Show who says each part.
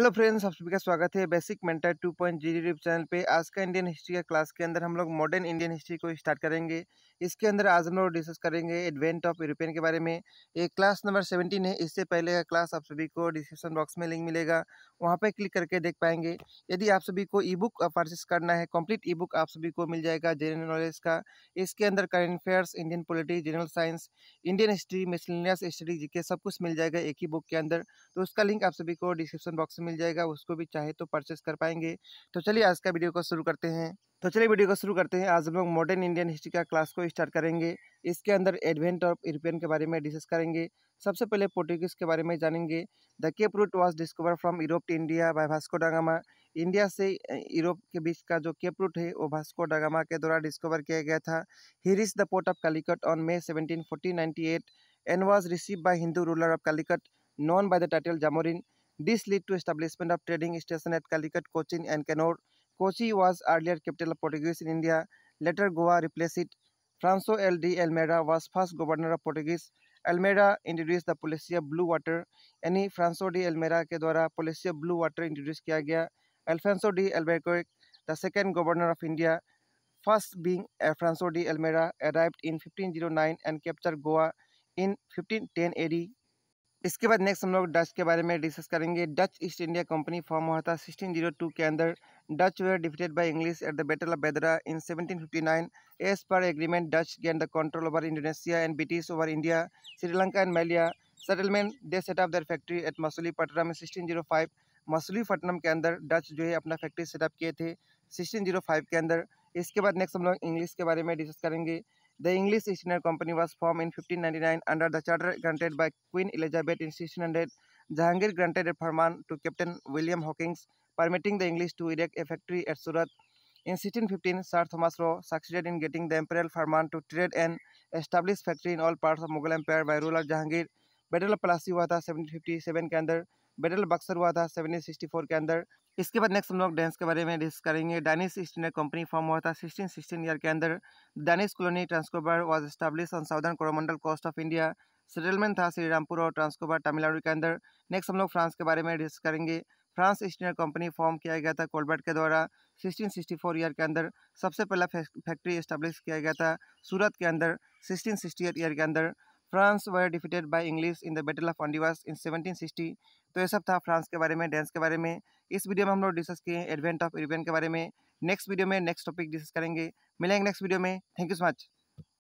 Speaker 1: Hello friends आप सभी का स्वागत है basic mentor two point G YouTube channel पे आज का इंडियन हिस्ट्री का क्लास के अंदर हम लोग मॉडर्न इंडियन हिस्ट्री को स्टार्ट करेंगे इसके अंदर आज हम लोग डिस्कस करेंगे एडवेंट ऑफ यूरोपियन के बारे में ये क्लास नंबर सेवेंटीन है इससे पहले का क्लास आप सभी को डिस्क्रिप्शन बॉक्स में लिंक मिलेगा वहाँ पर क्लिक करके देख पाएंगे यदि आप सभी को ई बुक परचेस करना है कम्प्लीट ई बुक आप सभी को मिल जाएगा जनरल नॉलेज का इसके अंदर current affairs Indian politics general science Indian history miscellaneous study जी सब कुछ मिल जाएगा एक ही बुक के अंदर तो उसका लिंक आप सभी को डिस्क्रिप्शन बॉक्स में मिल जाएगा उसको भी चाहे तो परचेस कर पाएंगे तो चलिए आज का वीडियो को शुरू करते हैं तो चलिए वीडियो को शुरू करते हैं आज हम लोग मॉडर्न इंडियन हिस्ट्री का क्लास को स्टार्ट करेंगे इसके अंदर एडवेंट ऑफ यूरोपियन के बारे में डिस्कस करेंगे सबसे पहले पोर्टुगीज के बारे में जानेंगे the Cape route was discover from Europe to India by Vasco da Gama India से यूरोप के बीच का जो केप रूट है वो भास्को डागामा के द्वारा डिस्कवर किया गया था he reached the port of Calicut on May seventeen forty ninety eight and was receive by Hindu ruler of Calicut known by the title Zamorin this lead to establishment of trading station at Calicut Cochin and Cannanore Kochi was earlier capital of Portuguese in India, later Goa replaced it. Franco L. D. Almeida was first governor of Portuguese. Almeida introduced the policy of blue water. Any Franco de Almeida ke dwara policy of blue water introduced kiya gaya. Alfonso de Albuquerque, the second governor of India, first being Alfonso de Almeida, arrived in 1509 and captured Goa in 1510 इसके बाद next हम लोग Dutch के बारे में discuss करेंगे Dutch East India Company form हुआ था 1602 के अंदर Dutch were defeated by English at the battle of Bedara in 1759 as per agreement Dutch gain the control over Indonesia and British over India Sri Lanka and Malaya settlement they set up factory at Masulipatnam में मसूली मसूलीपट्टनम के अंदर Dutch जो है अपना factory setup किए थे five के अंदर इसके बाद नेक्स्ट हम लोग इंग्लिश के बारे में डिस्कस करेंगे The English East India Company was formed in 1599 under the charter granted by Queen Elizabeth in 1600. Jahangir granted a firman to Captain William Hawkins, permitting the English to erect a factory at Surat. In 1615, Sir Thomas Roe succeeded in getting the imperial firman to trade and establish factory in all parts of Mughal Empire by ruler Jahangir. Battle of Plassey was the 1757 के battle Buxar हुआ था seventeen sixty four के अंदर इसके बाद next हम लोग dense के बारे में डिस्कस करेंगे Danish East India Company form हुआ था सिक्सटीन सिक्सटीन ईयर के अंदर Danish colony Tranquebar was establish on southern Coromandel coast of India settlement था श्रीरामपुर और ट्रांसकोबर तमिलनाडु के अंदर नेक्स्ट हम लोग फ्रांस के बारे में डिस्कस करेंगे France East India Company form किया गया था कोलबर्ट के द्वारा 1664 ईयर के अंदर सबसे पहला फैक्ट्री इस्टेब्लिश किया गया था सूरत के अंदर 1668 ईयर के अंदर France were defeated by English in the battle of Wandiwash इन 1760 तो ये सब था फ्रांस के बारे में डांस के बारे में इस वीडियो में हम लोग डिस्कस किए एडवेंट ऑफ इवेंट के बारे में नेक्स्ट वीडियो में नेक्स्ट टॉपिक डिस्कस करेंगे मिलेंगे नेक्स्ट वीडियो में थैंक यू सो मच